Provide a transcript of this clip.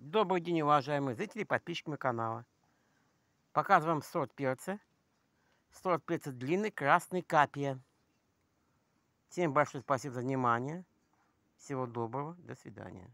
Добрый день, уважаемые зрители и подписчики моего канала. Показываем сорт перца. Сорт перца длинный, красный капия. Всем большое спасибо за внимание. Всего доброго. До свидания.